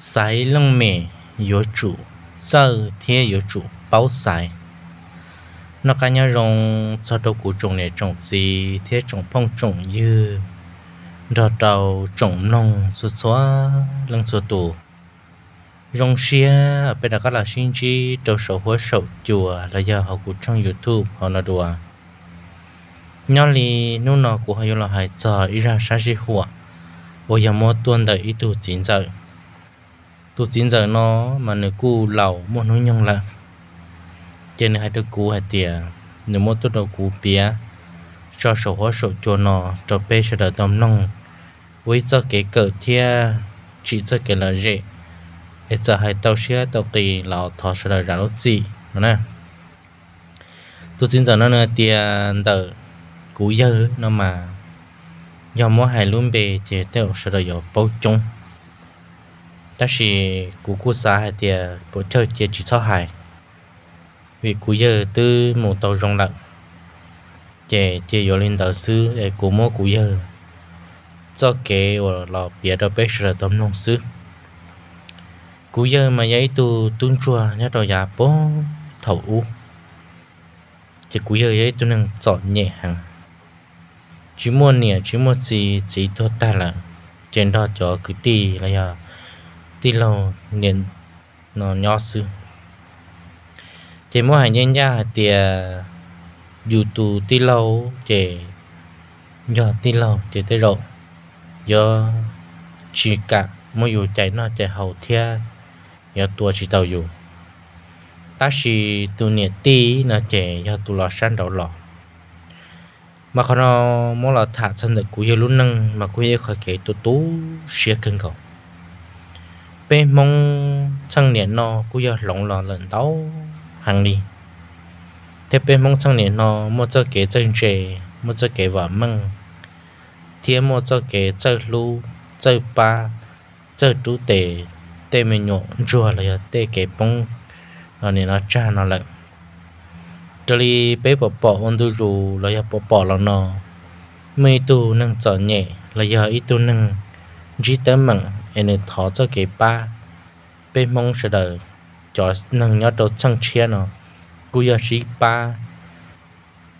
sái lăng mẹ yếu chủ sơ thế yếu chủ báo sai. nó cá nhau rong cho đâu cụ trồng này trồng gì thế trồng phong trồng như đào đào trồng nông số xóa lăng số tù rong xia ở bên đó các là sinh chi đầu sổ hối sổ chùa là giờ họ cụ trong youtube họ là đùa nhau li nô nọ của họ là hải giờ ý ra sa chi hùa bây giờ mua tuần đợi ý tù chính giờ tu chín giờ nó mà nếu cú lẩu mua nó nhung là trên hai đứa cú hai tìa nếu mua tôi đầu cú bia cho sổ hóa sổ chùa nó cho bê sẽ đỡ tâm nông với cho cái cỡ thia chỉ cho cái là dễ bây giờ hai tàu xe tàu kỳ lão thọ sẽ là ra lúc gì nữa nè tôi xin giờ nó là tiền tờ cú giờ nó mà do mua hai luôn bề chế tàu sẽ là dọc bao chung ta chỉ cú cú xa hay thì bộ chơi chia chỉ cho hài vì cú giờ từ một tàu rong lặng chè chè vô lên tàu sư để cú mô cú giờ cho kể ở lò bia đó bé sợ tâm nông sư cú giờ mà giấy tu tuôn chua nhớ rồi giả bố thầu u chỉ cú giờ giấy tu năng chọn nhẹ hàng chỉ mua nè chỉ mua gì chỉ thôi ta là trên đó cho cứ đi là giờ tí lâu nền nó nhỏ sư chỉ mua hàng nhân gia dù youtube tí lâu chỉ nhỏ tí lâu chỉ tới rồi do chỉ cả mua dù chạy nó chạy hậu thia do tua chỉ tàu dù ta chỉ tu nhiệt tí là chạy do tu lò san đầu lò mà còn nó mua là thả sân được của yêu luôn năng mà của yêu khỏi kể tu tú xia cân cầu bé mong sang niệm nó cũng giờ lỏng lò lần đấu hàng đi thế bé mong sang niệm nó một cho kế chân chế một cho kế vợ măng thế một cho kế chơi lu chơi ba chơi chú tề tê mình nhộn rùa là tê kế bông rồi nên nó cha nó lại cho đi bé bỏ bỏ ôn tu rù là giờ bỏ bỏ là nó mấy tu nâng trở nhẹ là giờ ít tu nâng chỉ tới mặn nên thọ cho cái ba bên mong sẽ đời cho nâng nhớ đầu chăng chia nó cú giờ chỉ ba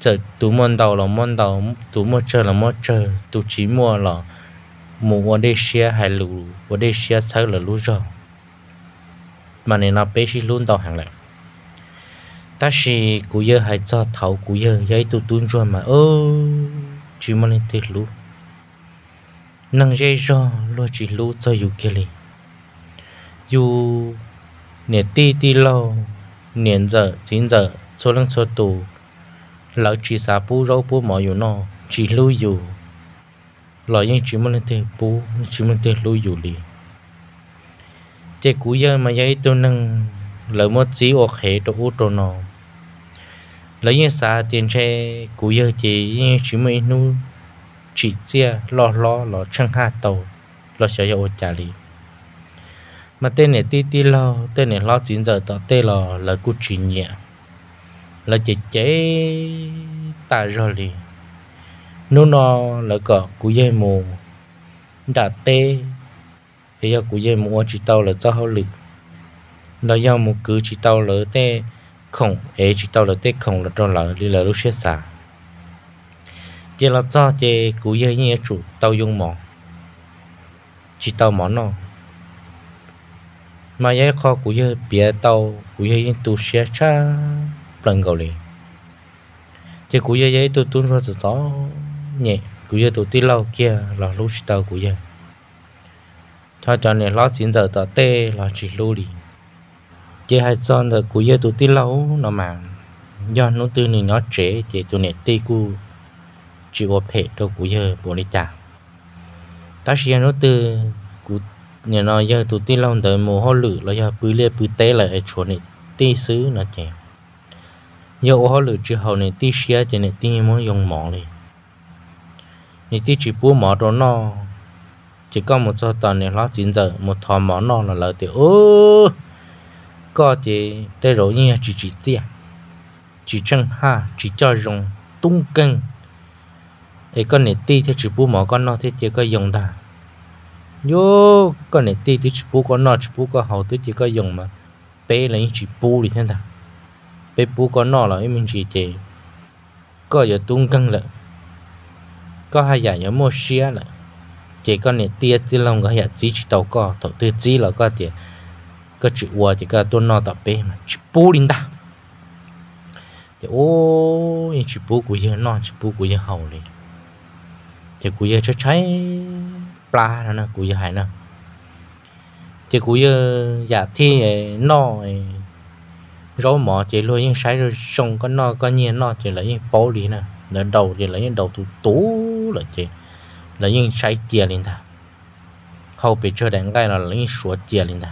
chờ tú mòn đầu là mòn đầu tú mua chờ là mua chờ tú chỉ mua là mua ở đây xe hay lù ở đây xe sao là lù rồi mà nên là bé chỉ luôn đầu hàng lại ta chỉ cú giờ hay cho thầu cú giờ giấy tú tuôn rồi mà ơ chỉ muốn lên tiệt lù năng dây rò lo chỉ lu cho dù kia li dù nè ti ti lo nè giờ chín giờ số lần số tù lão chỉ xả bu rau bu mỏ dù nó chỉ lu dù lão yên chỉ muốn lên tê bu chỉ muốn tê lu dù li tê cú giờ mà dây tôi năng lỡ mất chí hoặc hệ đồ u đồ nó lão yên xả tiền xe cú giờ chỉ chỉ mới nu chỉ chia lo lo lo chẳng hạ tàu lo sợ yêu trả lý mà tên này ti ti lo tên này lo chín giờ tao tê lo là cú chỉ nhẹ là chỉ chế ta rồi lý nó nó là cỡ cú dây mù đã tê thì giờ cú dây mù chỉ tàu là cho hậu lực là do một cứ chỉ tàu là tê khổng ấy chỉ tàu là tê khổng là cho lỡ đi là lúc xét xả chỉ là do chỉ cú dây như chủ tàu dùng mỏ chỉ tàu mỏ nó mà dây kho cú dây bia tàu cú dây như tu xe cha lần cầu liền chỉ cú dây dây tôi tuôn ra từ đó nhẹ cú dây tôi tí lâu kia là lúc tàu cú dây cho cho nên lót chín giờ tờ tê là chỉ lưu đi chỉ hai son là cú dây tôi tí lâu nó mà do nó tư này nó trễ chỉ tôi này tê cu chỉ có thể cho cú giờ bỏ đi trả ta sẽ nó từ cú nhà nó giờ tụi ti lòng tới mồ hôi lử là giờ bự lê bự té lại ở chỗ này ti xứ nó chè giờ ô hôi lử chỉ hậu này ti xia chè này ti muốn dùng mỏ này này ti chỉ búa mỏ đó nó chỉ có một số tuần này nó chín giờ một thò mỏ nó là lợi tiểu ô có chỉ đây rồi nha chỉ chỉ tiền chỉ chân ha chỉ cho dùng tung cân thì con này ti thì chỉ bố mỏ con nó thì chỉ có dùng ta yo con này ti thì chỉ bố con nó chỉ bố con hậu thì chỉ có dùng mà bé là chỉ bố đi thế ta bé bố con nó là mình chỉ chỉ có giờ tung căng lại có hai giờ nhớ mua xe lại chỉ con này tia tia lòng có giờ chỉ chỉ đầu có tàu tia chỉ là có tiền có chữ qua chỉ có tuôn nó tập bé mà chỉ bố đi ta chỉ ô chỉ bố của giờ nó chỉ bố của giờ hậu này chỉ cú giờ trái pla nó nè cú giờ hải nè chỉ cú giờ giả thi nó rồi mỏ chỉ lôi những sai rồi xong có no có nhiên no chỉ lấy những bố lý nè là đầu chỉ lấy những đầu tủ tú là chỉ lấy những sai chia lên ta hậu bị chơi đánh gai là những số chia lên ta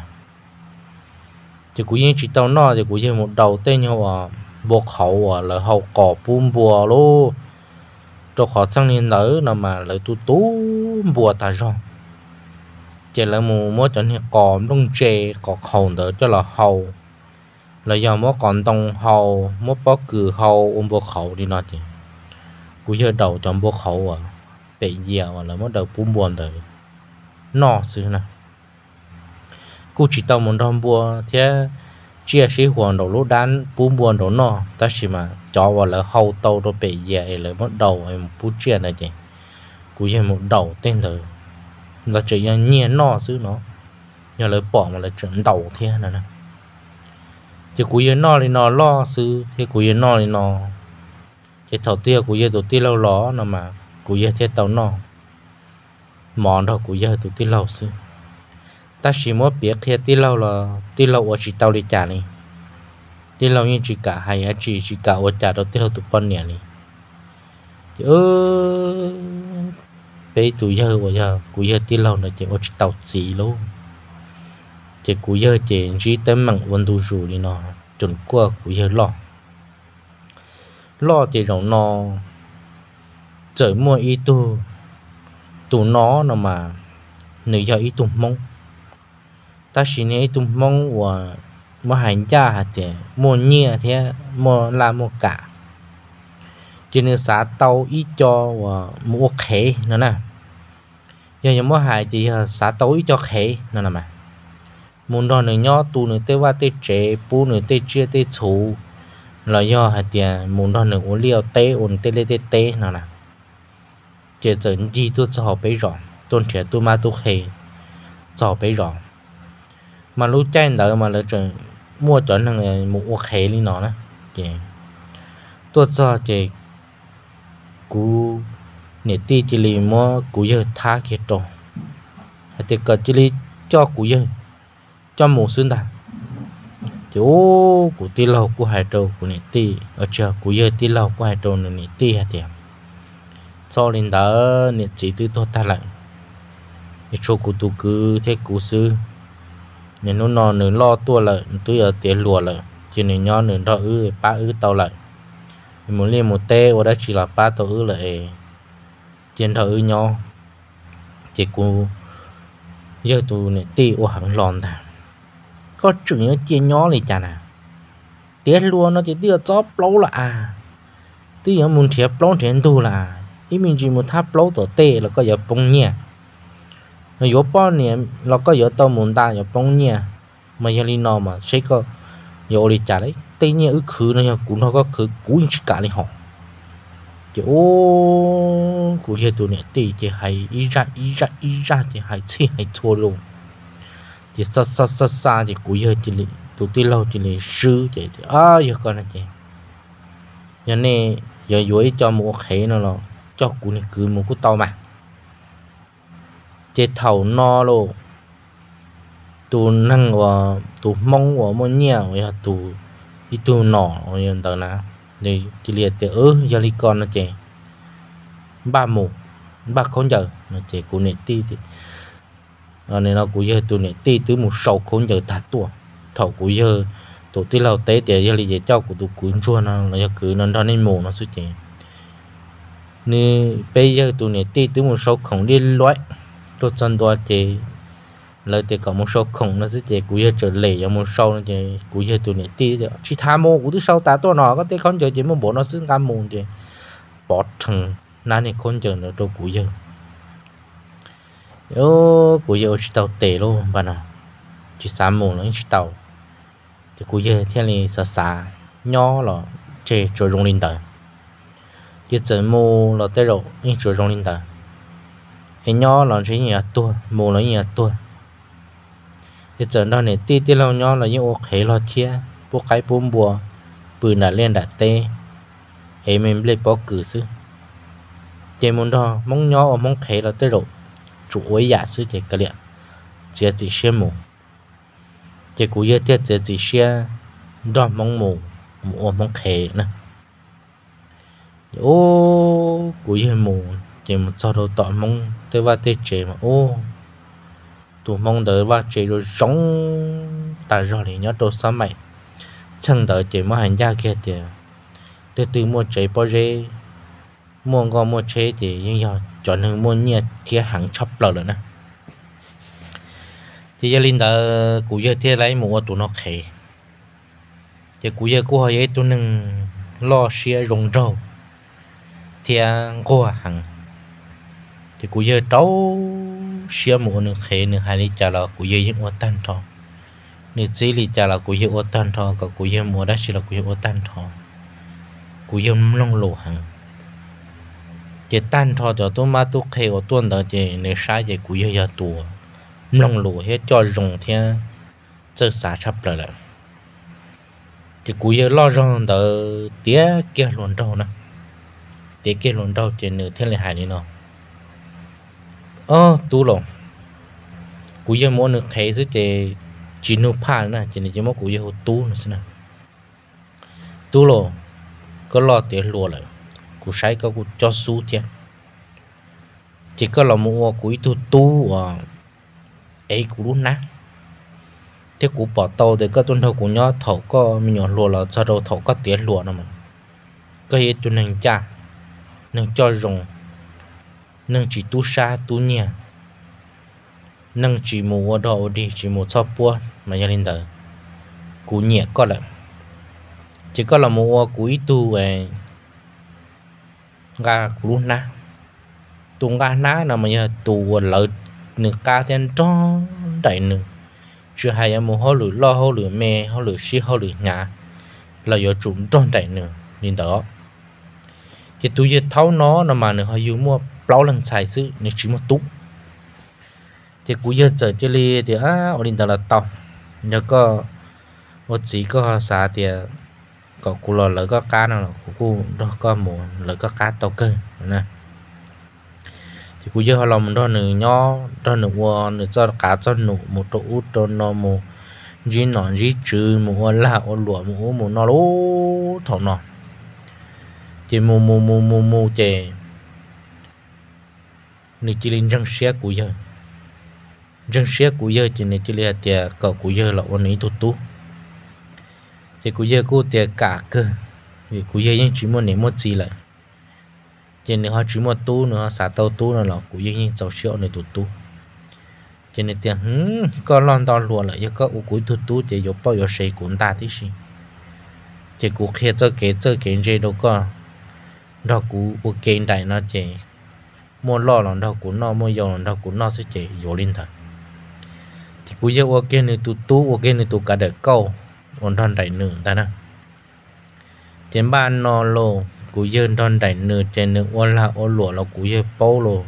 chỉ cú những chỉ tao no chỉ cú giờ một đầu tên nhau à bộ khẩu à là hậu cỏ bùm bùa luôn cho khó sang nên lỡ là mà lỡ tu tú bùa ta cho chỉ là mù mua cho nên còn đông chè có hầu đỡ cho là hầu là do mua còn đông hầu mua bó cử hầu ôm bó khẩu đi nó thì cú giờ đầu trong bó khẩu à bể dẻo là mua đầu bún buồn rồi nọ xứ nè cú chỉ tao muốn đông bùa thế chia sĩ hoàn đầu lúc đan bún buồn đầu nọ ta chỉ mà cho vào là hậu tàu rồi bị dễ là bắt đầu em một bút chia này chị cũng như một đầu tên thử, là chỉ là nhẹ nọ chứ nó nhờ lời bỏ mà là trận đầu thế này nè thì cũng như nọ thì nọ lo chứ thì cũng như nọ thì nọ, thì thầu tia cũng như đầu tiên lâu ló nó mà cũng như thế tàu nọ món đó cũng như đầu tiên lâu chứ ta chỉ mua biết kia tí lâu là tí lâu ở chỉ tàu đi trả này tí lâu như chỉ cả hay chỉ chỉ cả ở trả đó tí lâu tụi con nè này chứ bây tụi giờ bây giờ cụ giờ tí lâu là chỉ ở chỉ tàu chỉ luôn chỉ cụ giờ chỉ chỉ tới mạng quân tu rủ đi nó chuẩn qua cụ giờ lo lo thì rồi nó trời mưa ít tu tụ nó nó mà nữ giờ ít tụ mong ta chỉ nên tụm mong của một hành gia hạt thế một nhia thế một là một cả chỉ nên xã tàu ý cho và một khế nữa nè giờ những món hàng chỉ xã tàu ý cho khế nữa nè mà muốn đó nữa nhỏ tu nữa tới qua tới trẻ bu nữa tới chia tới chú là do hạt thế muốn đó nữa uống liều té uống té lê té té nữa nè chỉ dẫn gì tôi cho họ biết rõ tôn trẻ tôi mà tôi khế cho biết rõ mà lúc chạy đỡ mà lỡ trời mua chuẩn là người một quốc hệ đi nó nè, chị tôi cho chị cú nè ti chỉ lì mua cú giờ tha kia trò thì cờ chỉ lì cho cú giờ cho một xương đà thì ô cú ti lâu cú hai trâu cú nè ti ở chờ cú giờ ti lâu cú hai trâu nè ti hả tiệm, sau lên đó nè chỉ tư tôi ta lại thì chỗ cú tu cứ thế cú xưa nên nó nó nửa lo tua lợi tôi ở tiền lùa lợi chỉ nửa nho nửa đo ư ba ư tàu lợi muốn liền một tê ở đây chỉ là ba tàu ư lợi trên thợ ư nho chỉ cô giờ tôi nè tê ô hàng lòn ta có chữ nhớ trên nho này chả nào tiền lùa nó chỉ đưa cho lâu là à tuy ở muốn thiệp lâu thiệp tu là ý mình chỉ muốn tháp lâu tổ tê là có giờ bông nhẹ 有八年，那个有到蒙大有半年，mà giờ đi nọ mà sẽ có giờ đi trả đấy tây ước khứ nó cũng nó có khứ cũng chỉ cả đi họ chứ ô cũng như tụi này tây chỉ hay ý ra ý ra ý ra chỉ hay chỉ hay thua luôn chỉ sa sa sa sa chỉ cũng như chỉ lì tụi tây lâu chỉ sư chỉ à giờ con này chỉ giờ này giờ dưới cho một khế nó là cho cũng này cứ một tàu mà chế thầu no lô tu năng và tu mong và mong nhiều và tu ít tu nọ và tờ nào thì chỉ liệt từ ớ do lý con nó chè ba mù ba khốn giờ nó chè cụ nệ ti thì ở ờ, này nó cụ giờ tu nệ ti từ một sầu khốn giờ thả tua thầu cụ giờ tổ tí lâu tế thì giờ lý cho của tu cuốn chua nó là giờ cứ nó đó nên mù nó xuất chè nên bây giờ tu nệ ti từ một sầu không đi loại tôi chân đua chế lời thì có một số khủng nó sẽ chế cú giờ trở lệ có một số nó chế cú giờ tụi này tí rồi chỉ tham mô của tôi sau ta tôi nó có thể con chờ chỉ một bộ nó xứng cam mùng chế bỏ thằng nãy này không chờ nữa đâu cú giờ yo cú giờ chỉ tàu tệ luôn bà nào chỉ sám mùng nó chỉ tàu thì cú giờ thiên này sợ xả nhỏ là chế chỗ rung linh tờ chỉ chân mô là tới rồi nhưng chỗ rung linh tờ thì nhỏ là chỉ nhà tua mù là nhà tua thì giờ đó này ti ti lâu nhỏ là những ok lo chia bố cái bố bùa bự là lên đã tê hệ mình lấy bó cử sư chế muốn đó mong nhỏ ở mong khế là tê độ chủ ấy giả sư chế cái liệt chế chỉ xe mù chế cú giờ tiết chế chỉ xe đó mong mù mù ở mong khế nè ô cú giờ mù chỉ một cho đầu tọt mong tới ba tê chế mà ô tụ mong tới ba chế rồi sống ta rồi thì nhớ đồ sao mày chẳng tới chế mà hành gia kia thì từ từ mua chế bao giờ mua ngon mua chế thì nhưng giờ cho nên mua nhiệt kia hàng chắp lợn rồi nè thì gia linh đã cú giờ thế lấy mua tụ nó khề thì cú giờ cú hỏi ấy tụ nâng lo xe rồng rau, thì cô hàng thì cú giờ đâu xia một nửa khê nửa hai đi chả là cú giờ những ô tan thọ nửa chỉ đi chả là cú giờ ô tan thọ cả cú giờ mua đã chỉ là cú giờ ô tan thọ cú giờ long lộ hàng chỉ tan thọ cho tôi mà tôi khê ô tuần đó chỉ nửa sai chỉ cú giờ giờ tua long lộ hết cho rồng thiên chơi xả sắp rồi là thì cú giờ lo rằng đó tía kia luôn đâu nè tía kia luôn đâu chỉ nửa thiên là hai đi nào ờ tu lòng cú giờ mỗi nước thấy thế thì chỉ nộp phạt nữa, chỉ là chỉ mỗi cú giờ tu nữa xin à, tu lòng có lo tiền lùa lại cú sai có cú cho su thiệt chỉ có là mua cú tu tu à ấy cú luôn nè thế cú bỏ tàu thì có tuần đầu cú nhớ thầu có mình nhỏ lùa là sao đâu thầu có tiền lùa nữa mà cái chuyện này cha nên cho rồng nâng chỉ tu sa tu nhẹ nâng chỉ mù ở đồ đi chỉ mù cho bua mà nhớ đình đời cú nhẹ có là chỉ có là mù cú ít tu về ga cú na tu ga na là mà giờ tu lợi nửa ca thiên cho đại nửa chưa hay em mù hô lửa lo hô lửa mẹ hô lửa si hô lửa nhà là do chúng trong đại nửa nên đó chỉ tu giờ tháo nó là mà nửa hơi yêu mua bao lần xài sự nên chỉ một tú thì cuối giờ giờ chơi li thì á ở đình là tàu nhớ có một chỉ có xả thì à, có cụ lò lỡ có cá nào của cụ đó có mù lỡ có cá tàu cơ nè thì cuối giờ họ làm đó nửa nho đó nửa qua nửa cho cá cho nụ một chỗ cho nó mù gì nó gì trừ mù là ô lụa mù mù nó lố thầu nọ, chỉ mù mù mù mù mù chè nị chỉ lên răng xé của giờ răng xé của giờ chỉ nị chỉ lên tiệt cậu của giờ là ôn ý tu tu thì của giờ cô tiệt cả cơ vì của giờ những chỉ muốn nị một gì lại chỉ nị họ chỉ một tu nữa xả tàu tu nữa là của giờ những cháu xíu này tu tu chỉ nị tiệt hứng có lon to lùa lại có u cuối tu tu chỉ có bao giờ xây cũng ta thì gì chỉ của khi chơi kế cho kế gì đâu có đó cũng ok đại nó chỉ mua lo lòng đầu của nó mua dầu lòng đầu của nó sẽ chỉ dỗ linh thật thì cú giờ ok này tụ tú ok này tụ cả đời câu còn thon đại nửa ta nè trên ban nó lô cú giờ thon đại nửa trên nửa ô là ô lụa là cú giờ bao lô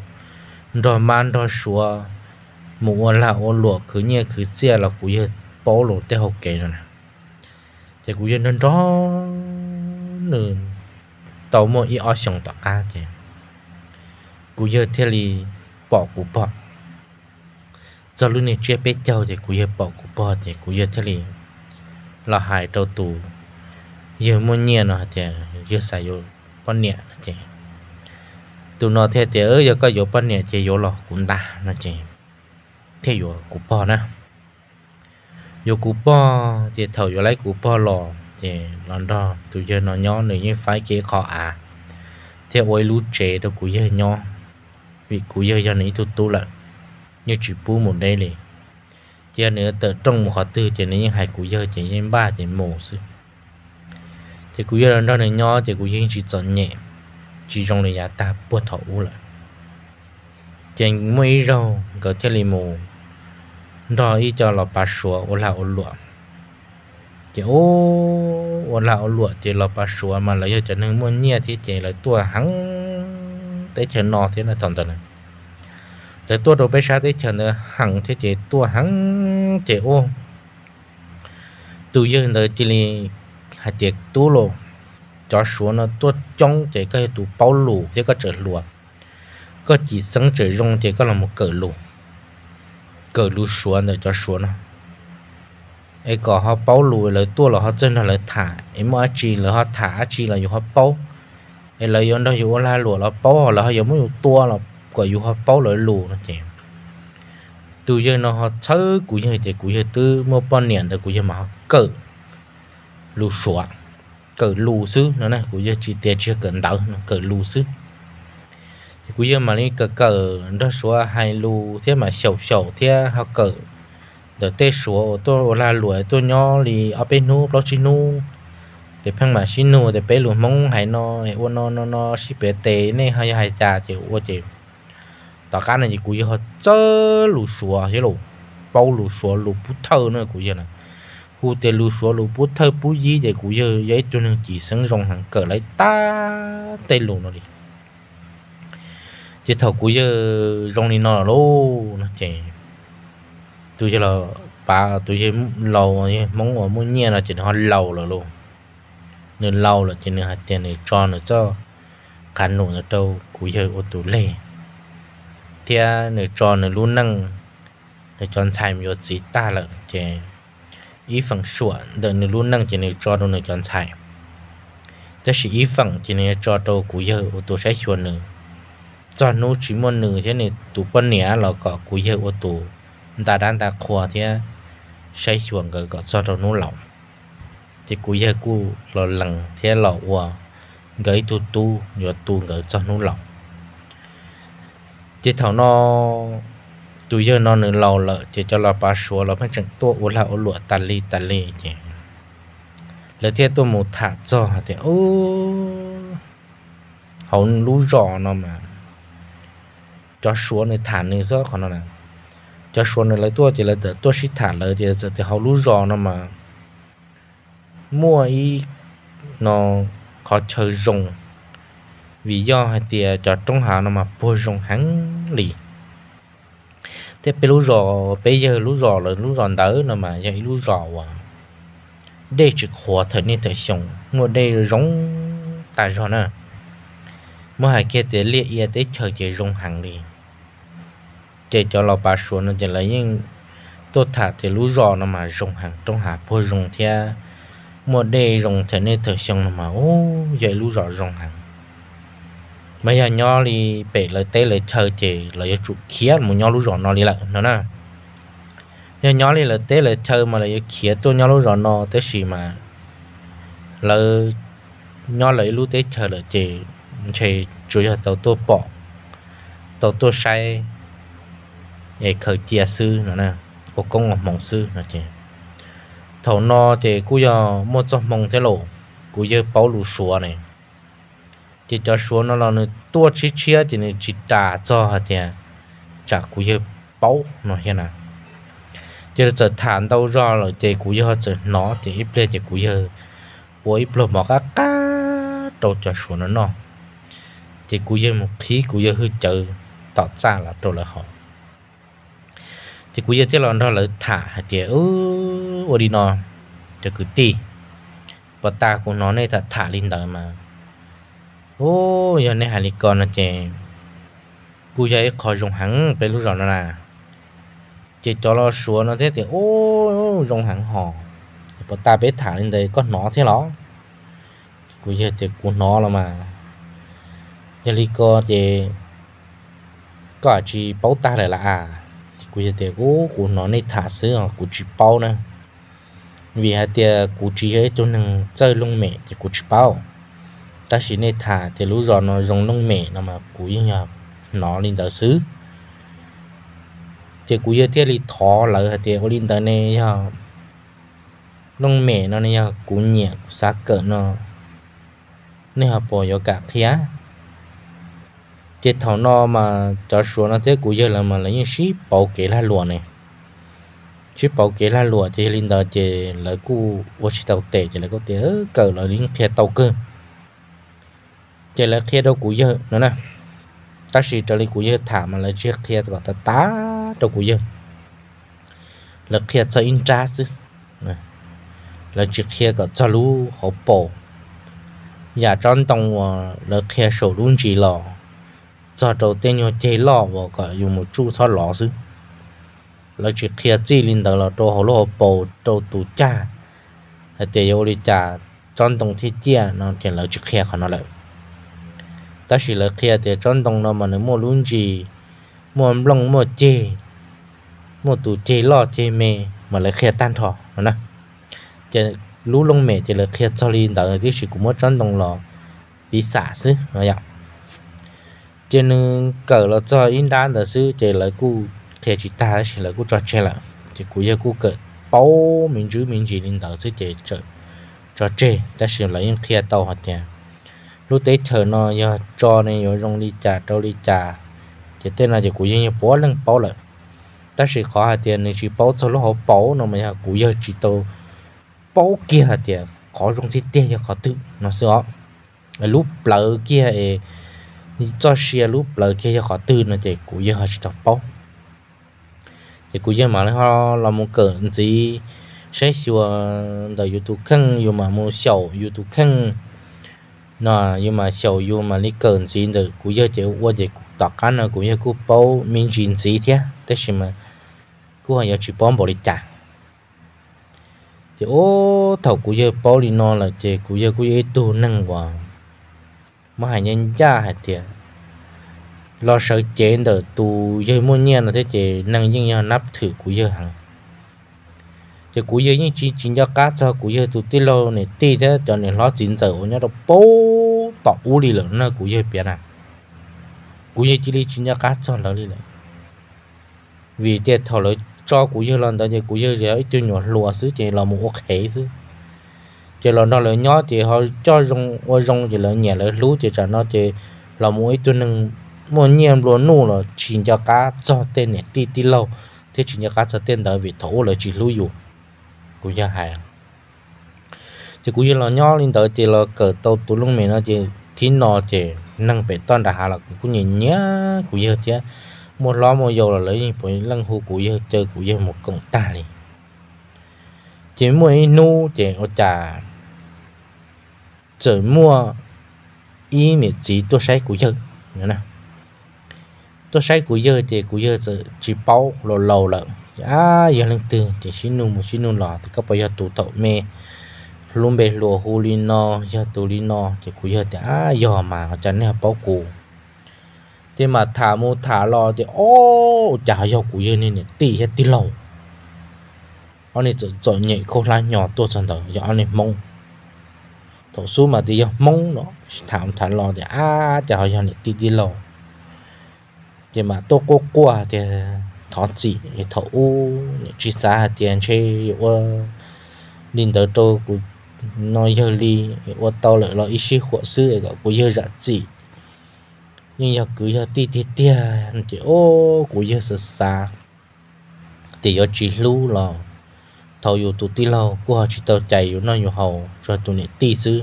rồi man rồi xua một ô là ô lụa cứ như cứ xe là cú giờ bao lô tới học kỹ nè thì cú giờ nó đó nửa tàu mua ít ở sòng tọa cá chứ cú giờ thế li bỏ cú bỏ cho lúc này chia bé cháu thì cú giờ bỏ cú bỏ thì cú giờ thế li là hại đầu tù giờ muốn nhẹ nó thì giờ xài vô bắn nhẹ nó chứ, tụi nó thế thì ở giờ có vô bắn nhẹ thì vô lọ cũng đa nó chứ, thế vô cú bỏ nè, vô cú bỏ thì thầu vô lấy cú bỏ lọ thì lần đó tụi giờ nó nhỏ nữa như phải kia khó à thế ôi lú trẻ đâu cú giờ nhỏ vì cú giờ giờ này tụt tụt là như chỉ bu một đây liền giờ nữa tờ trong một họ tư chỉ nên hai cú giờ chỉ nên ba chỉ một sự chỉ cú giờ đó này nhỏ chỉ cú giờ chỉ chọn nhẹ chỉ trong này giá ta buôn thọ u lại chỉ mấy rau có thể là mù đó ý cho là bà sủa ô là ô lụa chỉ ô ô là ô lụa chỉ là bà sủa mà lấy cho nên muốn nhẹ thì chỉ là tua hắn tế chân nó thế là chọn rồi để tua đồ bê sa tế chân hằng thế chế tua hằng chế ô từ giờ là chỉ là hạt chế tu lộ cho số nó tua trong chế cái tu bao lù thế cái trở lùa có chỉ sẵn trở rong chế có là một cỡ lù cỡ lù số nó cho số nó ấy có họ bao lù là tua là họ chân là thả em mà chỉ là họ thả chỉ là họ bao ไอ้เลยย้อนได้อยู่ว่าลาหลัวเราเป้าเราเขายังไม่อยู่ตัวเรากว่าอยู่เขาเป้าเลยหลัวนะเจ๊ từ giờ nó họ chơi cú giờ thì cú giờ từ một bọn niệm thì cú giờ mà cỡ lù xóa cỡ lù xứ nó này cú giờ chỉ tiền chưa cần đảo cỡ lù xứ thì cú mà đi cỡ cỡ đó xóa hai thế mà sầu sầu thế họ cỡ đợt tết xóa tôi là lùi tôi nhỏ thì ở bên nu, nó chỉ nu thì phăng mà xin nô thì bé luôn mong hay nó hay ô nó nó nó xí bé tê này hay hay cha thì ô chị tao cái này chỉ cũng họ chớ lù xùa hết lù bao lù xùa lù bút thơ nữa cũng vậy nè khu tê lù xùa lù bút thơ bút gì thì cũng giờ giấy cho nên chỉ sân rong hàng cỡ lấy ta tê lù nó đi chỉ thầu cũng giờ rong đi nó là lô nó chị tôi giờ là bà tôi giờ lâu mong ở muốn nhẹ là chỉ họ lâu là luôn nên lâu là chỉ nên hạt tiền này cho nó cho khán nổ nó đâu cú giờ ô tô lê thế nó à, cho nó luôn năng nó cho xài một gì ta là chỉ ý phẳng sủa đợi nó luôn năng chỉ nên cho đâu nó cho xài chắc chỉ ý phẳng chỉ nên cho đâu cú giờ ô tô sẽ sủa nữa cho nó chỉ một nửa thế này tụ bên nè là có cú giờ ô tô ta đang ta khoa thế sẽ à, sủa cái có cho đâu nó lỏng thì cú giờ cô lò lần thế lò qua gấy tu tu nhớ tu ngỡ cho nó lòng chỉ thảo nó tu giờ nó nên lò lợ chỉ cho là ba số là phải chẳng tua u là u lụa tà li tà li chứ lấy thế tôi một thả cho thì ô hầu lú rõ nó mà cho số này thả này rất còn nó này cho số này lấy tua chỉ là tua xí thả lời thì thì hầu lú rõ nó mà mua y nó có chờ dùng vì do hay tìa cho trong hạ nó mà bôi dùng hắn lì thế bây lúc rồi bây giờ lúc rồi là lúc rồi tới nó mà vậy lúc rồi à để chỉ khó thật nên thật sống mua đây giống tại rồi nè mua hai kia tìa liệt y tế chờ chỉ dùng hàng đi để cho lão bà xuống nó chỉ lấy những tôi thả thì lúc rồi nó mà dùng hàng trong hạ bôi dùng theo một đề rồng thế này thời sông mà ô dậy lũ rõ rồng hẳn bây giờ nho thì bể lời tê lời thờ chỉ lời trụ khía một nho lũ rõ nó đi lại nó nè nhà nho thì lời tê lời thờ mà lời khía tôi nho lũ rõ nó tới gì mà lời nho lời lũ tê thờ lời chỉ chỉ chủ yếu tàu tôi bỏ tàu tôi sai để khởi chia sư nó nè ô công ngọc mộng sư nữa chứ thầu nó thì cũng giờ một cho mong thế lộ cũng giờ bảo lù số này chỉ cho số nó là nó tua chi chia thì nó chỉ trả cho hả à? thì trả cú giờ bảo nó hiện nào chỉ là giờ thản đâu ra rồi thì cũng giờ giờ nó thì ít lên thì cũng giờ bố ít lên mà cá cá đâu cho số nó nó, thì cũng giờ một khí cũng giờ hơi chờ tỏ ra là đâu là họ thì cuối giờ lon đó là thả thì ư ở đi nó thì cứ ti, và ta cũng nó này thật thả lên đời mà ô giờ này hành lý con là chị Cúi giờ khỏi dùng hắn về lúc rồi nó là chị cho lo xuống nó thế thì ô dùng hắn họ và ta biết thả lên đây có nó thế đó Cúi giờ thì của nó là mà giờ lý con thì có chỉ bảo ta lại là à cụ giờ tiền gỗ cụ nó này thả sữa à cụ chỉ bao nè vì hạt tiền cụ chỉ ấy tôi năng chơi lông mẹ thì cụ chỉ bao ta chỉ này thả thì lúc giờ nó dùng lông mẹ nó mà cụ nhà nó lên tới sứ, thì cụ giờ tiền đi thọ lại hạt tiền có lên tới này ha lông mẹ nó này ha cụ nhẹ cụ sát cỡ nó nên họ bỏ vô cả thiá chế thảo no mà cho số nó thế cũng giờ là mà lấy những ship bảo kế là lúa này ship bảo kế là lúa thì linh đó chế lấy cú vô chỉ tàu tệ chế lấy có thể cờ là linh kia tàu cơ chế lấy kia đâu cũng giờ nữa nè ta chỉ cho lấy cũng giờ thả mà lấy chiếc kia gọi ta tá đâu cũng giờ lấy kia cho in ra chứ lấy chiếc kia gọi cho lú họ bỏ nhà trong tông là kia sổ luôn chỉ lò cho đầu tiên nhau chơi lò và có dùng một chút thao lò xứ là chỉ kia chỉ linh đó là đồ hồ lô bầu đồ tủ cha hay tiền yêu đi cha trong đồng thiết chia nó tiền là chỉ kia khả nó lại ta chỉ là kia tiền trong đồng nó mà nó mua luôn gì mua lông mua chê mua tủ chê lò chê mè, mà lại kia tan thọ nó nè lú lông mè, chỉ là kia cho linh đó là cái gì cũng mua trong đồng lò bị xả xứ nó vậy trên ừ, cờ là cho in đan là sư chỉ là cu thể chỉ ta chỉ là cu trò chơi là chỉ cu giờ cu cờ bao mình chú mình chỉ nên đầu sư chỉ trò trò chơi ta chỉ là những kia tàu hoặc nhà lúc tế chờ nó giờ cho nên giờ rong đi trà đâu đi trà chỉ tên là chỉ cu giờ bỏ lên bao lại ta chỉ khó hạt tiền nên chỉ bao cho lúc họ bao nó mà cu giờ chỉ tàu bao kia hạt tiền khó rong thì tiền giờ khó tự nó sợ lúc lỡ kia ấy xe 你做事 lúc lỡ kia cho họ tư nó chỉ cú giờ họ chỉ tập bao chỉ cú giờ mà nó là một cỡ gì sẽ xua đầu youtube khăn nhưng mà mua sầu youtube khăn nó nhưng mà sầu nhưng mà đi cỡ gì rồi cú giờ chỉ qua chỉ tập cái nó cú giờ cú bao mình chuyện gì thế thế gì mà cú họ giờ chỉ bom bỏ đi trả chỉ ô thầu cú giờ bao đi nó là chỉ cú giờ cú giờ tu năng vào mà hai nhân gia hai tiền lo sợ chết đỡ tu dây mua nhiên là thế chế năng nhân nhau nắp thử của dơ hàng chế của dơ những chi chính cho cá cho của dơ tu tê lô này tê thế cho nên lo chính giờ của nhau đó bố tỏ u đi lớn nó của dơ biết à của dơ chỉ đi chính cho cá cho lớn đi lại vì tiền thầu lợi cho của dơ lần đó chế của dơ giờ ấy tiêu nhỏ lùa xứ chế là một ok xứ chỉ là nó là nhỏ thì họ cho rong ô rong chỉ là nhẹ là lú thì là nó thì là mỗi tuần nâng mỗi nhiệm luôn nô là chỉ cho cá cho tên này tí tí lâu thế chỉ cho cá cho tên đó vì thổ là chỉ lú dù cũng như hàng thì cũng như là nhỏ lên tới thì là cỡ tàu tụ lúc mình nó chỉ thì nó chỉ nâng bể toàn đã hà là cũng như nhá cũng như thế một ló một dầu là lấy bồi lăng hù cũng như chơi cũng như một cổng ta đi chỉ mỗi nu chỉ ở trà chở mua y nè chỉ tôi sai của dân nhớ nè tôi sai của dân thì của dân chở chỉ bao lò lâu lợn à giờ lần từ thì xin nung một xin nung lò thì các bây giờ tụ tậu mê luôn bề lùa hù li no giờ tụ li no thì của dân thì à giờ mà chẳng nè bao cù, thế mà thả mua thả lò thì ô chả giờ của dân nên tì hết tì lâu, anh này chở nhẹ khô lá nhỏ tôi chẳng thở giờ anh ấy mông thổ số mà thì mong nó thảm thảm lo thì à thì họ cho đi đi lo thì mà tôi cố qua thì thọ chỉ thì thọ u chỉ xa anh chơi qua linh tới tôi cũng nói giờ đi qua tao lại lo ít xí hộ sư để gọi của giờ ra chỉ nhưng giờ cứ giờ đi đi, tia thì ô của giờ xa thì giờ chỉ lưu rồi thầu dù tụ tí lâu của họ chỉ tàu chạy dù nó dù hầu cho tụ niệm tí sư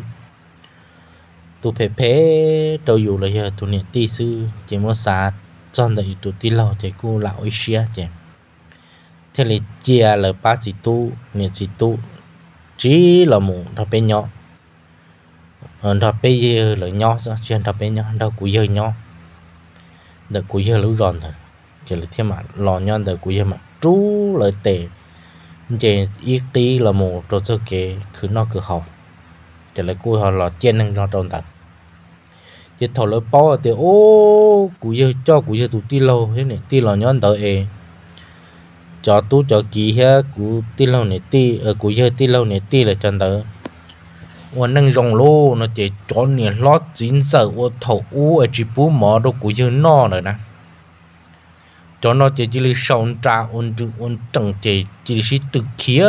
tụ phê phê tàu dù là giờ tụ niệm tí sư chỉ mua xá chọn được tụ tí lâu thì cô là ấy xia chỉ thế là chia là ba chỉ tu niệm chỉ tu chỉ là một thằng bé nhỏ thằng ờ, bé giờ là nhỏ sao chuyện thằng bé nhỏ đâu cũng giờ nhỏ đợt cũng giờ lũ ròn thôi chỉ là thêm mà lò nhau đợt cũng giờ mà trú lời tiền chị ít tí là một đồ sơ kế cứ nó cứ học chỉ là cô họ là trên năng nó tròn tận chỉ thầu lỡ bó thì ô cụ giờ cho cụ giờ tụ ti lâu thế này ti lâu nhon tới e cho tu cho kỳ ha cụ ti lâu này ti ở cụ giờ ti lâu này ti là chân tới ủa năng rong lô nó chỉ cho nè lót chín sợ ủa thầu u ở chỉ bú mỏ đâu cụ giờ no rồi nè cho nó chỉ chỉ là sau tra ôn chữ ôn chẳng chỉ chỉ là từ kia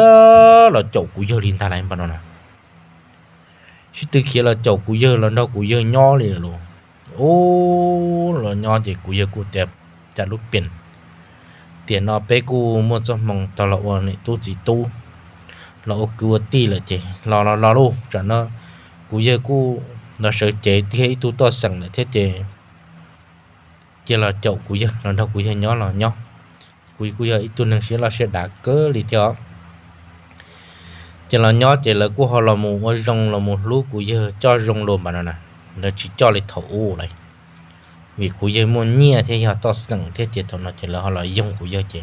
là chỗ của giờ liên ta lại bạn nào chỉ từ kia là chỗ của giờ là nó của giờ nhỏ liền luôn ô là nhỏ chỉ của giờ của đẹp chả lúc biển tiền nó bé cô mua cho mong tao là ôn này tu chỉ tu là ô cứu ti là chỉ lo lo lo luôn cho nó của giờ cô nó sợ chế thế tu to sẵn là thế chế chỉ là chậu cúi giờ nó đâu cúi giờ nhỏ là nhỏ cúi cúi giờ ít tuần năng sẽ là sẽ đã cỡ đi theo chỉ là nhỏ chỉ là của họ là một rồng là một lú cúi giờ cho rồng lùm mà nè nó chỉ cho lấy thổ này vì cúi giờ muốn nhẹ thì họ to sừng thế chỉ thầu nó chỉ là họ là dùng cúi giờ chỉ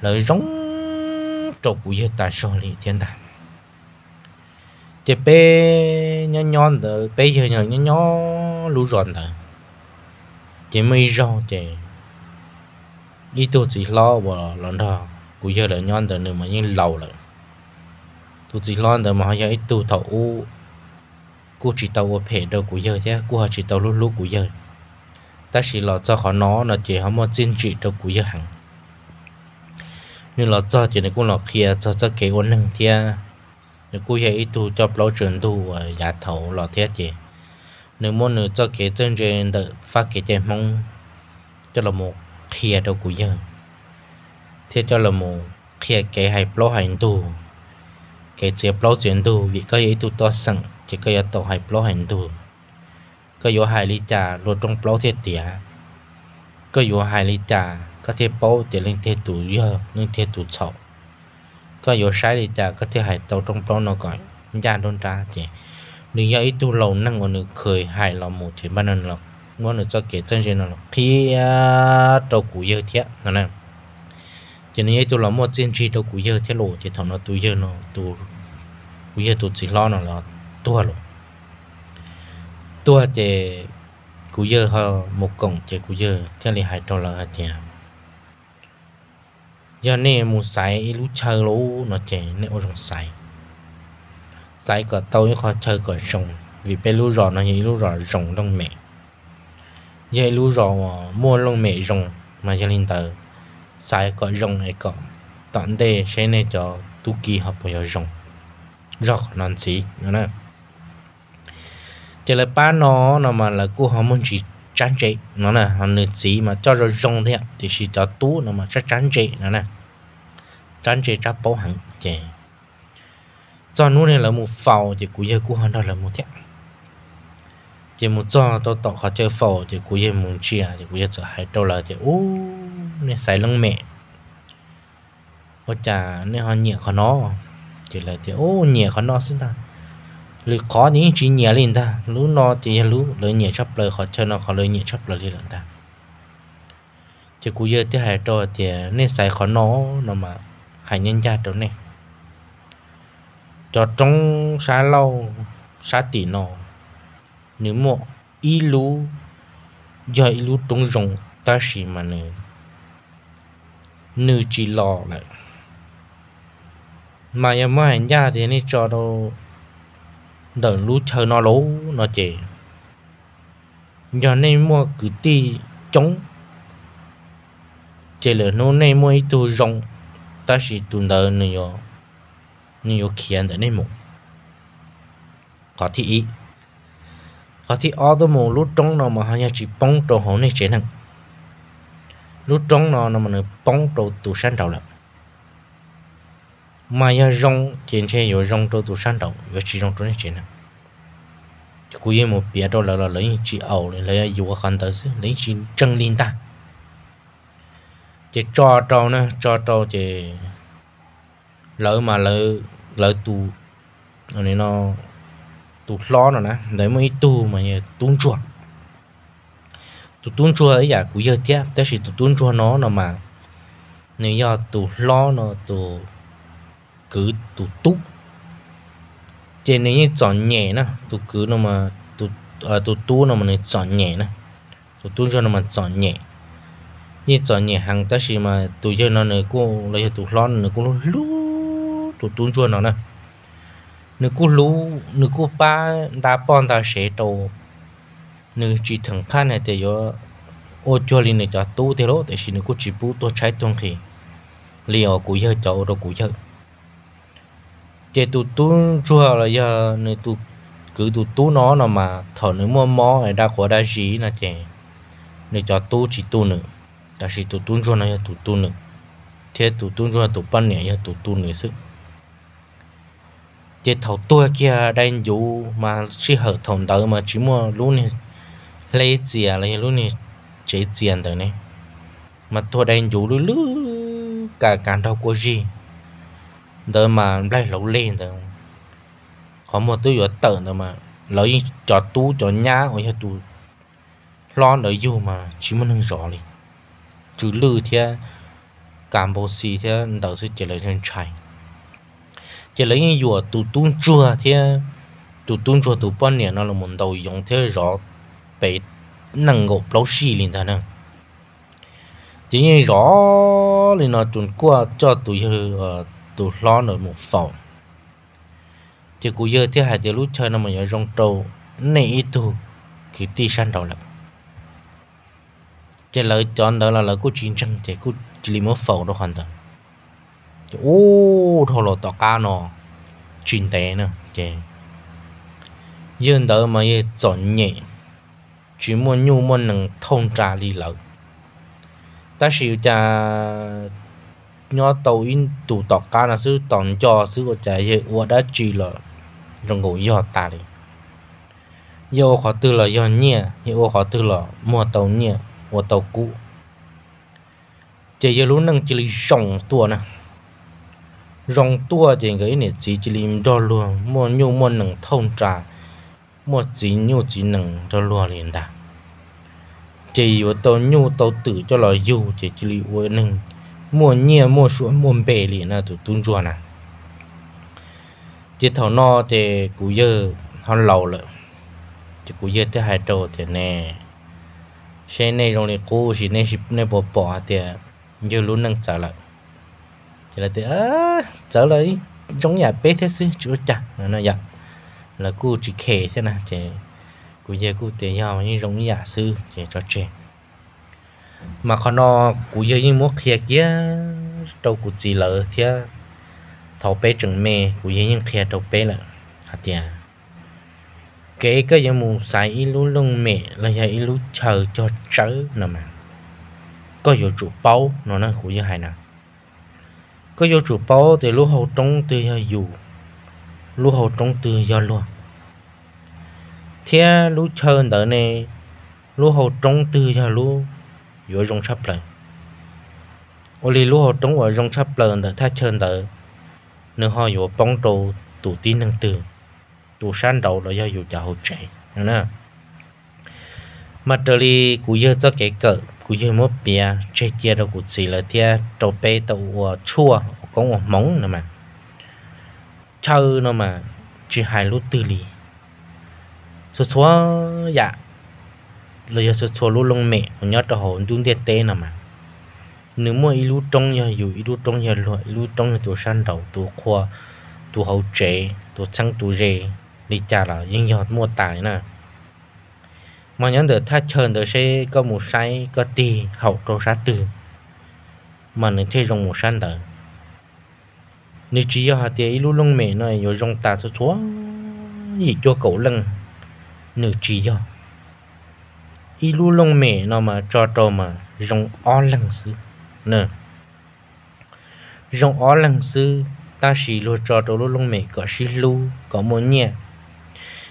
là rồng chậu cúi giờ ta so lấy thiên đàng chỉ bé nhỏ nhỏ rồi bé giờ nhỏ nhỏ lũ ròn thôi chỉ mấy rau chè ý tôi chỉ lo bỏ lần đó cũng giờ là nhon từ nữa mà như lầu rồi tôi chỉ lo từ mà giờ ít tôi thầu u cô chỉ tàu ở phe đâu cũng giờ chứ cô chỉ tàu lúc lúc cũng giờ ta chỉ lo cho họ nó là chỉ họ muốn xin chỉ đâu cũng giờ hẳn nhưng là cho chỉ này cũng là kia cho cho kế ôn năng thia nếu cô giờ ít tôi cho lâu trường tu và giả thầu là thế chứ nếu muốn nữa cho cái chân trên đỡ phát cái chân mong cho là một khía đầu của dân thế cho là một khía cái hay lo hành tu cái chế lo chuyển tu vì cái ấy tu to sẵn chỉ cái tổ hay lo hành tu cái yếu hay lý trà lo trong lo thiết tỉa cái yếu hay lý trà có thể bao để lên thế tu dơ lên thế tu sầu có yếu sai lý trà có thể hay tàu trong lo nó gọi nhà đôn trà chỉ lý do ít tu lâu năng còn được khởi hại là một thì ban lần là ngon được cho kể chân trên là khi đầu à, củ dơ thế là nè cho nên tu là một chân chi đầu củ dơ thế lộ thì thằng nó tu dơ nó tu củ dơ tu chỉ lo nó là tua lộ tua thì củ dơ họ một cổng thì củ dơ thế là hại đầu là hai tiền giờ này một sai lúc chơi lỗ nó chạy nên ở trong sai sai cờ tâu khó chơi cờ rồng vì bé lú rò nó như lú rò rồng lông mẹ dây lú rò mua lông mẹ rồng mà cho lên tờ sai cờ rồng này cờ tận đây, sẽ nên cho tu kỳ học bây giờ rồng rọc non xí nữa nè chỉ là ba nó nó mà là cô họ muốn chỉ chán chế nó nè họ nữ xí mà cho rồi rồng thế thì chỉ cho tú nó mà sẽ chán chế nó nè chán chế cho bảo hẳn chè cho nó này là một phò chỉ cú giờ cú hơn đó là một thế chỉ một cho tôi tỏ khó chơi phò chỉ cú giờ muốn chia chỉ cú giờ trở hai đâu là chỉ u này xài lưng mẹ có chả này họ nhẹ khó nó chỉ là chỉ ô nhẹ khó nó xin ta lũ khó những chỉ nhẹ lên ta lũ nó chỉ lú lỡ nhẹ chấp lời khó chơi nó khó lỡ nhẹ chấp lời lên ta chỉ cú giờ thì hai đâu thì này xài khó nó nó mà hãy nhân gia đâu này cho trong xa lâu xa tỷ nọ, nếu mà y lú giờ y lú trong rồng ta xì mà nè nữ chỉ lo lại mà em mới hành gia thì nên cho đâu đợi lú chờ nó lố nó chè giờ nên mua cứ ti chống chè là nó nên mua tu rồng ta xì tu đợi nữa นี่โอเคียนแต่ในหมู่ขอที่อีขอที่ออตัวหมู่รู้ตรงนอมาหายจีป้องตัวหอในเจนังรู้ตรงนอนมันป้องตัวตุชันเดาละมายาจงเจนเชยอยู่จงตัวตุชันเดาอยู่จีจงตัวในเจนังกูยังไม่เปลี่ยนตัวแล้วเลยจีเอาเลยเลยอยู่กับคนเดียวเลยจีจังลินตา chỉ cho trâu nữa cho trâu chỉ lỡ mà lỡ lỡ tu nên nó tu lo nó nè đấy mới tu mà như tuôn chùa tu tuôn chùa ấy dạ, giờ cũng giờ tiếp thế thì tu tuôn chùa nó nó mà nếu do tu lo nó tu cứ tu túc trên nếu như chọn nhẹ nè à, tu cứ nó mà tu à, tu tu nó mà nó chọn nhẹ nè tu tuôn chùa nó mà chọn nhẹ như chọn nhẹ hàng ta thì mà tu giờ nó nữa cũng lấy tu lo nó cũng lúc tụt tuôn chuồn nó nè nếu cô lú nếu cô ba đã bọn ta sẽ đồ, nếu chỉ thằng phan này thì do ô cho linh này cho tu thế đó thì nếu cô chỉ bu tôi trái tuôn khi liệu cú giờ cho đâu cú giờ thì tụt tuôn chuồn là giờ nếu tụ cứ tụt tu nó nó mà thở nếu mò mò ở đa của đa gì là chè nếu cho tu chỉ tu nữa ta chỉ tụ tuôn chuồn này tụ tu nữa thế tụ tuôn chuồn này tụ tu nữa sức chế thầu tua kia đang dụ mà chỉ hợp thầu đỡ mà chỉ mua luôn này lấy tiền lấy luôn này chế tiền tới này mà tôi đang dụ lú lú cả cả đâu có gì đỡ mà lấy lẩu lên rồi có một tôi vừa tận rồi mà lấy cho tú cho nhá hoặc là tu lo nợ dù mà chỉ muốn nâng rõ đi chứ lư thế cảm bộ xì thế đỡ sẽ trở lại lên trái chỉ lấy rùa tụ tung chua thế tụ tung chua tụ bao nhiêu nó là mình đầu dùng thế rõ bị nâng ngộ lâu xì lên thế nào chỉ như rõ lên nó chuẩn qua cho tụi hư ờ, tụi lo nó một phòng chỉ cú giờ thế hai thì lúc chơi nó mà nhớ rong trâu này ít tu khi ti san đầu lập chỉ lợi chọn đó là lợi cú chiến tranh thì cú chỉ lấy một phòng đó hoàn toàn ô thô lộ tọa nó chuyên tế nữa chè dân đỡ mà ye chọn nhẹ chỉ muốn nhu muốn nâng thông trà lý lợi ta sử cha nhỏ tàu in tụ tọa ca là sư tòn cho sư của cha ye ua đã chỉ lợi trong ngủ yo ta đi yo khó tư là yo nhẹ yo khó tư là mua tàu nhẹ mua tàu cũ chỉ yo lúc nâng chỉ lý rộng tua nè rong tua thì cái này chỉ chỉ lim đo luôn mua nhu mua nằng thông trà mua chỉ nhu chỉ nằng đo luôn liền đã chỉ có tàu nhu tàu tử cho lo yêu chỉ chỉ li uế nằng mua nhẹ mua xuống mua bể liền là tụi tung chuồn à chỉ thầu no thì cú giờ họ lâu lợi chỉ cú giờ tới hai đầu thì nè xe này rồi này cô chỉ này ship này bỏ bỏ thì giờ luôn nâng trả lại thì là từ á trở lại trong nhà bé thế chứ chúa chả nó dạ là cô chỉ khề thế nào chỉ cô giờ cô tiền nhau như giống nhà sư chỉ cho trẻ mà còn nó cô giờ như muốn khề kia đâu cô chỉ lỡ thế thầu bé trưởng mẹ cô giờ như khề thầu bé là hạt tiền cái cái giờ mù sai ít lú lông mẹ là giờ ít lú chờ cho chớ nè mà có nhiều chủ bao nó nó cô giờ hay nào có vô chủ bao thì lúc hậu trong từ giờ dù lúc hậu trong từ giờ luôn thế lúc chờ đợi này lúc hậu trong từ giờ lúc vô trong sắp lại ô li lúc hậu trong ở trong sắp lại là tha chờ đợi nếu họ vô bóng đồ tụ tí năng từ tụ san đầu là do dù chả hậu chạy nè mà trời cũng giờ cho cái cỡ cú chơi mốt bia chơi chia đâu cú xì là tia trâu bê tàu ờ, chua có một móng nữa mà chơi nó mà chỉ hai lút tư lì số số dạ rồi giờ số số lút lông mẹ nhớ tàu hồn chúng tiệt tê nữa mà nếu mà ít lút trong giờ dù ít lút trong giờ loại lút trong giờ tụ san đầu tụ khoa tụ hậu chế tụ sang tụ rề đi trả là những giờ mua tài nữa mà nhớ được thay chờ được sẽ có một sai có tì hậu trâu ra từ mà nó chơi rồng một sân đó nếu chỉ ở hạt tiền lúc lông mẹ này rồi rồng ta sẽ chúa gì cho cậu lưng nếu chỉ cho ý lúc lông mẹ nó mà cho trâu mà rồng o lưng sư nè rồng o lưng sư ta chỉ lo cho trâu lúc lông mẹ có xí lưu có một nhẹ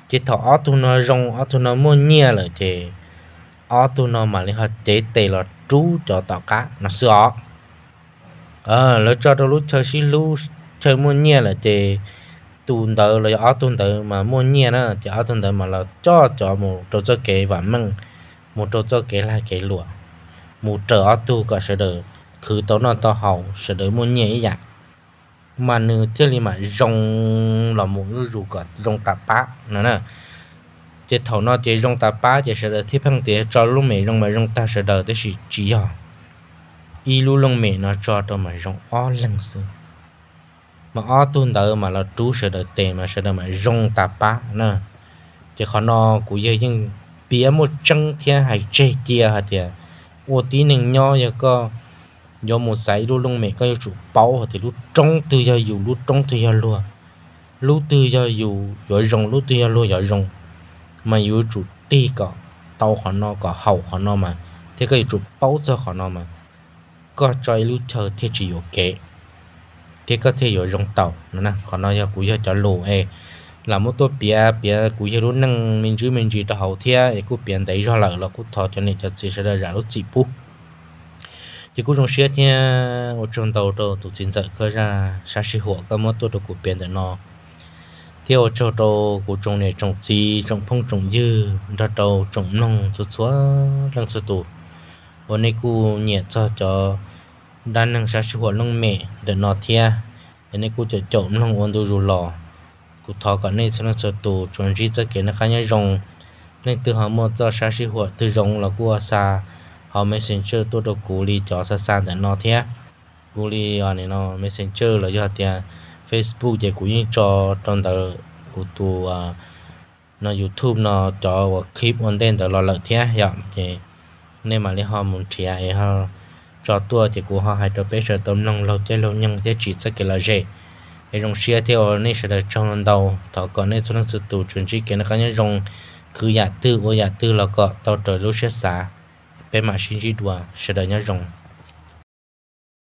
chỉ thọ ở tu nó rong ở tu nó mua nhia là chỉ ở tu nó mà liên họ chế tề là trú cho tàu cá nó sửa ờ lỡ cho đâu lúc chơi xí lú chơi mua nhia là chỉ tuần tự là ở tuần tự mà mua nhia nữa chỉ ở tuần tự mà là cho cho một chỗ cho kế và măng một chỗ cho kế là kế lụa một chỗ ở tu cả sẽ được cứ tao nó tao hậu sẽ được mua nhia ấy dạng mà nữ thiên lý mà rong là một nữ rùa cả rong tạp bá nữa nè chế thầu nó chế rong tạp bá chế sẽ đợi thiết phăng tế cho lúc mẹ rong mà rong ta sẽ đợi tới sự chỉ à, y lu lông mẹ nó cho tôi mà rong ó lăng sư mà ó tuôn đỡ mà là trú sẽ đợi tề mà sẽ đợi mà rong tạp bá nè chế khó nó cũng dây nhưng bia một chân thiên hay chê chia hả thì ô tí nình nho giờ có do một sải luôn luôn mẹ cái chủ bao thì lúc trong từ giờ dù lúc trong từ giờ luôn lúc từ giờ dù giỏi rồng lúc từ giờ luôn giỏi rồng mà dù chủ ti cả tàu khó nó cả hậu khó nó mà thế cái chủ bao giờ khó nó mà có trời lúc chờ thế chỉ có kế thế có thể giỏi rồng tàu nó nè khó nó giờ cũng giờ cho lù e là một tổ bia bia cũng giờ lúc năng mình chứ mình chỉ tàu hậu thế cũng biến đấy ra lại là cũng thọ cho nên cho chỉ sẽ ra lúc chỉ bu chỉ cũng trong xe thì một trong đầu đó tụ chính dạy cơ ra xa xí hộ các món tôi được của biển để nó theo cho đầu của trong này trong chi trong phong trong dư ra đầu trong nông số số đang số tụ hôm nay cô nhẹ cho cho đàn năng xa xí hộ nông mẹ để nó thia hôm nay cô cho chậu nông ôn đồ rù lò cô thọ cả này sẽ số tụ chuẩn gì cho kia nó khá nhau rồng nên từ họ mua cho xa xí hộ từ rồng là cô xa họ messenger tôi đâu cú li cho xa san để nó thế cú li ở này nó messenger là do tiền à, facebook để cú những cho trong tờ cú tu à, nó youtube nó cho clip on đen tờ lo lợi thế dạ thì nên mà lấy họ muốn chia ấy à, họ cho tua thì của họ hai cho bé sợ tôm nông lâu chơi lâu nhưng thế chỉ sẽ kể là gì? dễ ấy xe thì theo nên sẽ được trong lần đầu thọ còn nên số năng sự tù chuẩn chỉ cái nó cá nhân rong cứ giả tư ô giả tư là cọ tao trời lúc sẽ xả 该马星际多啊，是的那种。